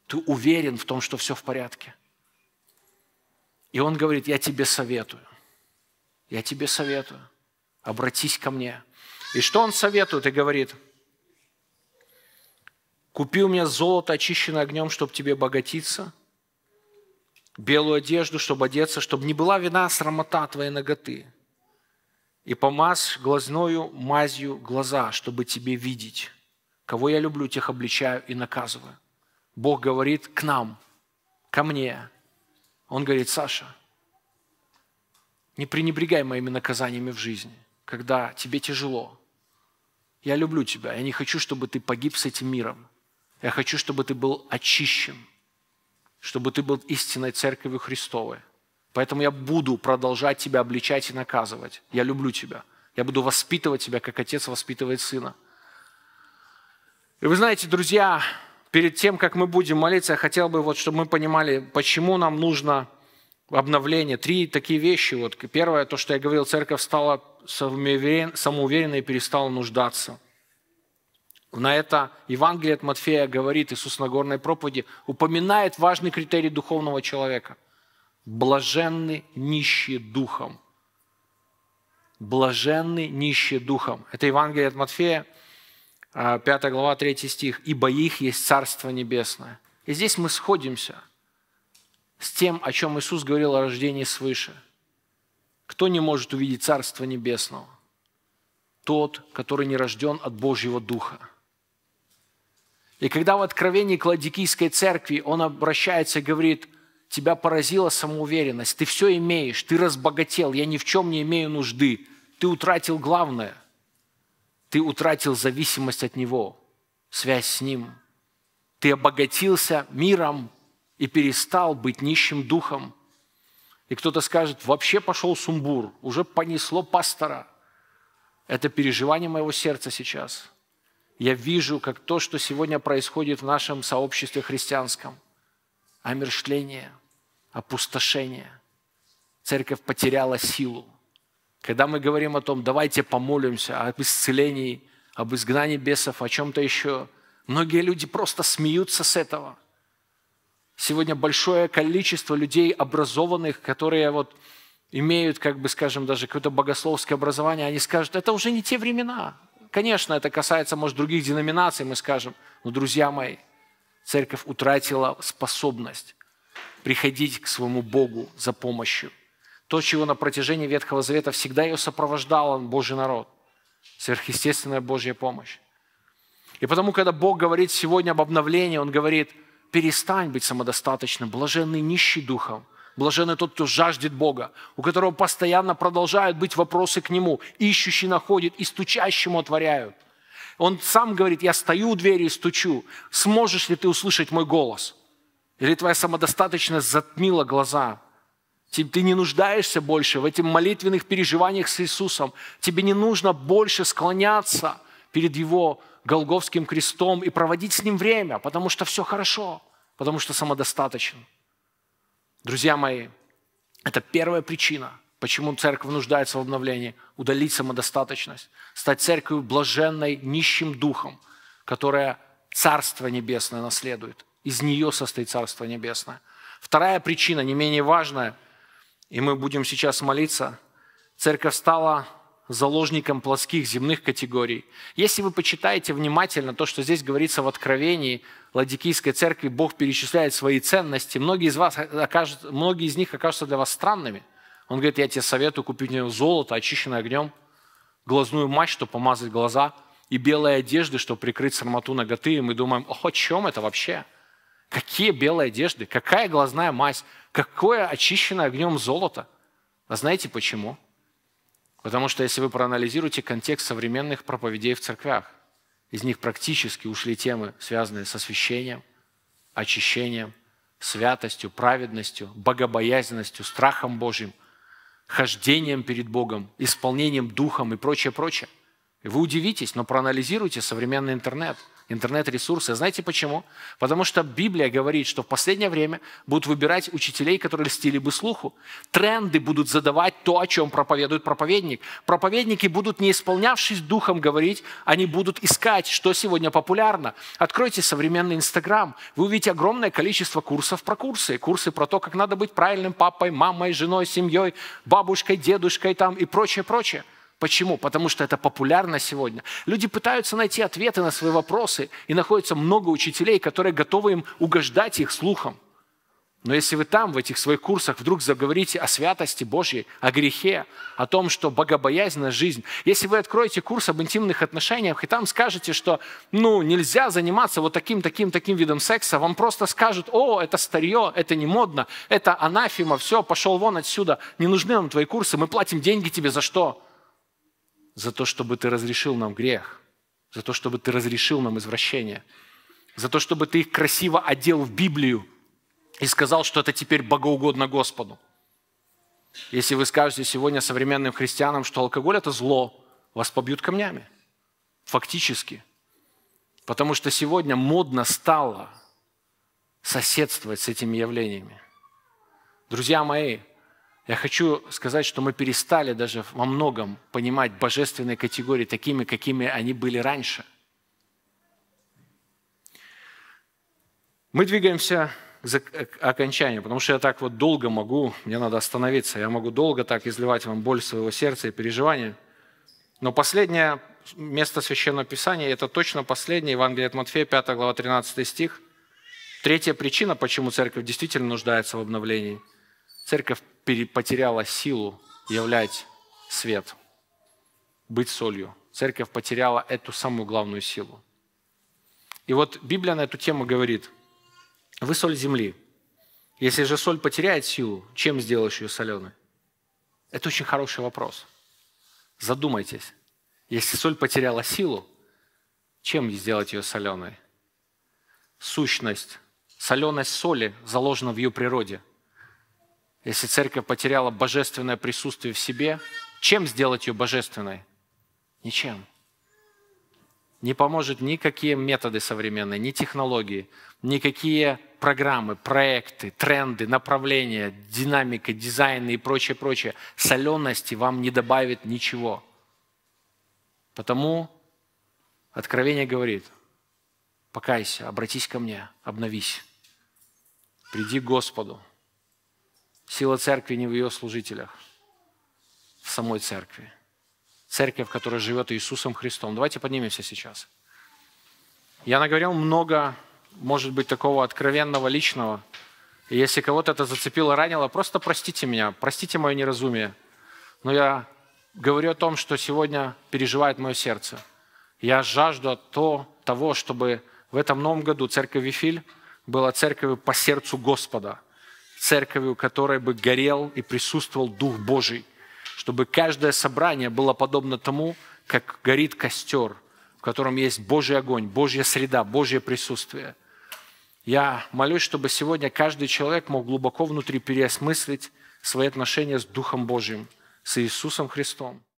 Ты уверен в том, что все в порядке. И он говорит, я тебе советую, я тебе советую, обратись ко мне. И что он советует и говорит, купи у меня золото, очищенное огнем, чтобы тебе богатиться – белую одежду, чтобы одеться, чтобы не была вина срамота твоей ноготы. И помазь глазною мазью глаза, чтобы тебе видеть. Кого я люблю, тех обличаю и наказываю. Бог говорит к нам, ко мне. Он говорит, Саша, не пренебрегай моими наказаниями в жизни, когда тебе тяжело. Я люблю тебя, я не хочу, чтобы ты погиб с этим миром. Я хочу, чтобы ты был очищен – чтобы ты был истинной церковью Христовой. Поэтому я буду продолжать тебя обличать и наказывать. Я люблю тебя. Я буду воспитывать тебя, как отец воспитывает сына. И вы знаете, друзья, перед тем, как мы будем молиться, я хотел бы, вот, чтобы мы понимали, почему нам нужно обновление. Три такие вещи. Вот. Первое, то, что я говорил, церковь стала самоуверенной и перестала нуждаться – на это Евангелие от Матфея говорит, Иисус на горной проповеди упоминает важный критерий духовного человека. Блаженны нищие духом. Блаженны нищие духом. Это Евангелие от Матфея, 5 а, глава, 3 стих. «Ибо их есть Царство Небесное». И здесь мы сходимся с тем, о чем Иисус говорил о рождении свыше. Кто не может увидеть Царство Небесного? Тот, который не рожден от Божьего Духа. И когда в откровении к Ладикийской церкви он обращается и говорит, тебя поразила самоуверенность, ты все имеешь, ты разбогател, я ни в чем не имею нужды, ты утратил главное, ты утратил зависимость от Него, связь с Ним, ты обогатился миром и перестал быть нищим духом. И кто-то скажет, вообще пошел сумбур, уже понесло пастора. Это переживание моего сердца сейчас – я вижу, как то, что сегодня происходит в нашем сообществе христианском. Омершление, опустошение. Церковь потеряла силу. Когда мы говорим о том, давайте помолимся об исцелении, об изгнании бесов, о чем-то еще, многие люди просто смеются с этого. Сегодня большое количество людей образованных, которые вот имеют, как бы скажем, даже какое-то богословское образование, они скажут, это уже не те времена – Конечно, это касается, может, других деноминаций, мы скажем. Но, «Ну, друзья мои, церковь утратила способность приходить к своему Богу за помощью. То, чего на протяжении Ветхого Завета всегда ее сопровождал Божий народ. Сверхъестественная Божья помощь. И потому, когда Бог говорит сегодня об обновлении, Он говорит, перестань быть самодостаточным, блаженный нищий духом, Блаженный тот, кто жаждет Бога, у которого постоянно продолжают быть вопросы к Нему. Ищущий находит, и стучащему отворяют. Он сам говорит, я стою у двери и стучу. Сможешь ли ты услышать мой голос? Или твоя самодостаточность затмила глаза? Ты не нуждаешься больше в этих молитвенных переживаниях с Иисусом. Тебе не нужно больше склоняться перед Его Голговским крестом и проводить с Ним время, потому что все хорошо, потому что самодостаточен. Друзья мои, это первая причина, почему церковь нуждается в обновлении, удалить самодостаточность, стать церковью блаженной, нищим духом, которая Царство Небесное наследует. Из нее состоит Царство Небесное. Вторая причина, не менее важная, и мы будем сейчас молиться, церковь стала заложником плоских земных категорий. Если вы почитаете внимательно то, что здесь говорится в Откровении Ладикийской церкви, Бог перечисляет свои ценности, многие из, вас окажут, многие из них окажутся для вас странными. Он говорит, я тебе советую купить золото, очищенное огнем, глазную мать, чтобы помазать глаза, и белые одежды, чтобы прикрыть сармату ноготы. И мы думаем, о, о чем это вообще? Какие белые одежды? Какая глазная мазь? Какое очищенное огнем золото? А знаете почему? Потому что если вы проанализируете контекст современных проповедей в церквях, из них практически ушли темы, связанные с освящением, очищением, святостью, праведностью, богобоязненностью, страхом Божьим, хождением перед Богом, исполнением Духом и прочее, прочее. И вы удивитесь, но проанализируйте современный интернет – интернет-ресурсы. А знаете почему? Потому что Библия говорит, что в последнее время будут выбирать учителей, которые льстили бы слуху. Тренды будут задавать то, о чем проповедует проповедник. Проповедники будут, не исполнявшись духом, говорить, они будут искать, что сегодня популярно. Откройте современный Инстаграм, вы увидите огромное количество курсов про курсы. Курсы про то, как надо быть правильным папой, мамой, женой, семьей, бабушкой, дедушкой там и прочее, прочее. Почему? Потому что это популярно сегодня. Люди пытаются найти ответы на свои вопросы, и находится много учителей, которые готовы им угождать их слухом. Но если вы там, в этих своих курсах, вдруг заговорите о святости Божьей, о грехе, о том, что богобоязненная жизнь, если вы откроете курс об интимных отношениях и там скажете, что ну, нельзя заниматься вот таким, таким, таким видом секса, вам просто скажут, о, это старье, это не модно, это анафима, все, пошел вон отсюда, не нужны нам твои курсы, мы платим деньги тебе за что? за то, чтобы Ты разрешил нам грех, за то, чтобы Ты разрешил нам извращение, за то, чтобы Ты их красиво одел в Библию и сказал, что это теперь богоугодно Господу. Если вы скажете сегодня современным христианам, что алкоголь – это зло, вас побьют камнями. Фактически. Потому что сегодня модно стало соседствовать с этими явлениями. Друзья мои, я хочу сказать, что мы перестали даже во многом понимать божественные категории такими, какими они были раньше. Мы двигаемся э, к окончанию, потому что я так вот долго могу, мне надо остановиться, я могу долго так изливать вам боль своего сердца и переживания. Но последнее место Священного Писания, это точно последнее, Евангелие от Матфея, 5 глава, 13 стих. Третья причина, почему церковь действительно нуждается в обновлении. Церковь потеряла силу являть свет, быть солью. Церковь потеряла эту самую главную силу. И вот Библия на эту тему говорит, вы соль земли. Если же соль потеряет силу, чем сделаешь ее соленой? Это очень хороший вопрос. Задумайтесь. Если соль потеряла силу, чем сделать ее соленой? Сущность. Соленость соли заложена в ее природе – если церковь потеряла божественное присутствие в себе, чем сделать ее божественной? Ничем. Не поможет никакие методы современные, ни технологии, никакие программы, проекты, тренды, направления, динамика, дизайн и прочее, прочее. Солености вам не добавит ничего. Потому Откровение говорит, покайся, обратись ко мне, обновись, приди к Господу, Сила церкви не в ее служителях, в самой церкви. Церковь, которая живет Иисусом Христом. Давайте поднимемся сейчас. Я наговорил много, может быть, такого откровенного, личного. И если кого-то это зацепило, ранило, просто простите меня, простите мое неразумие. Но я говорю о том, что сегодня переживает мое сердце. Я жажду то, того, чтобы в этом новом году церковь Вифиль была церковью по сердцу Господа – церковью, которой бы горел и присутствовал Дух Божий, чтобы каждое собрание было подобно тому, как горит костер, в котором есть Божий огонь, Божья среда, Божье присутствие. Я молюсь, чтобы сегодня каждый человек мог глубоко внутри переосмыслить свои отношения с Духом Божьим, с Иисусом Христом.